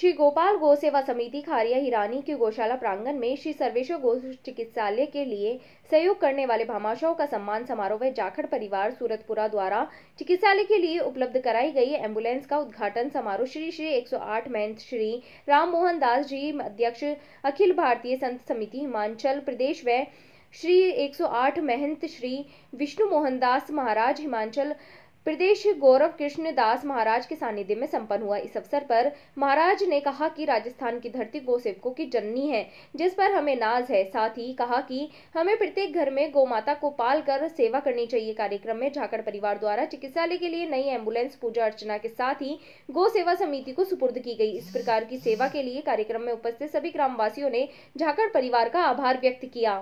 श्री गोपाल गो सेवा समिति खारिया हिरानी के गौशाला प्रांगण में श्री सर्वेश्वर गो चिकित्सालय के लिए सहयोग करने वाले भामाशाओं का सम्मान समारोह जाखड़ परिवार सूरतपुरा द्वारा चिकित्सालय के लिए उपलब्ध कराई गई एम्बुलेंस का उद्घाटन समारोह श्री श्री 108 महंत श्री राम मोहन दास जी अध्यक्ष अखिल भारतीय संत समिति हिमाचल प्रदेश व श्री 108 महंत श्री विष्णु मोहनदास महाराज हिमाचल प्रदेश गौरव कृष्ण दास महाराज के सानिध्य में संपन्न हुआ इस अवसर पर महाराज ने कहा कि राजस्थान की धरती गौ सेवकों की जननी है जिस पर हमें नाज है साथ ही कहा कि हमें प्रत्येक घर में गौ माता को पाल कर सेवा करनी चाहिए कार्यक्रम में झाकड़ परिवार द्वारा चिकित्सालय के लिए नई एम्बुलेंस पूजा अर्चना के साथ ही गौ सेवा समिति को सुपुर्द की गई इस प्रकार की सेवा के लिए कार्यक्रम में उपस्थित सभी ग्रामवासियों ने झाकड़ परिवार का आभार व्यक्त किया